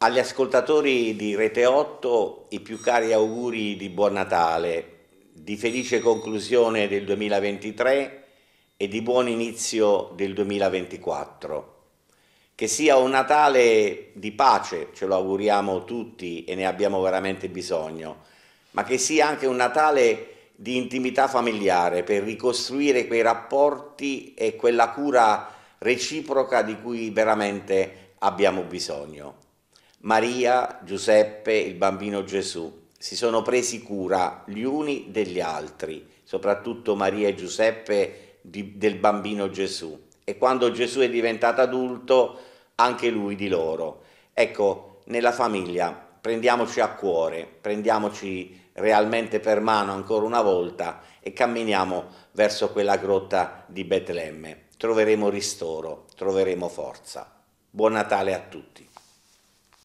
Agli ascoltatori di Rete 8 i più cari auguri di buon Natale, di felice conclusione del 2023 e di buon inizio del 2024. Che sia un Natale di pace, ce lo auguriamo tutti e ne abbiamo veramente bisogno, ma che sia anche un Natale di intimità familiare per ricostruire quei rapporti e quella cura reciproca di cui veramente abbiamo bisogno. Maria, Giuseppe, il bambino Gesù si sono presi cura gli uni degli altri, soprattutto Maria e Giuseppe di, del bambino Gesù. E quando Gesù è diventato adulto, anche lui di loro. Ecco, nella famiglia prendiamoci a cuore, prendiamoci realmente per mano ancora una volta e camminiamo verso quella grotta di Betlemme. Troveremo ristoro, troveremo forza. Buon Natale a tutti.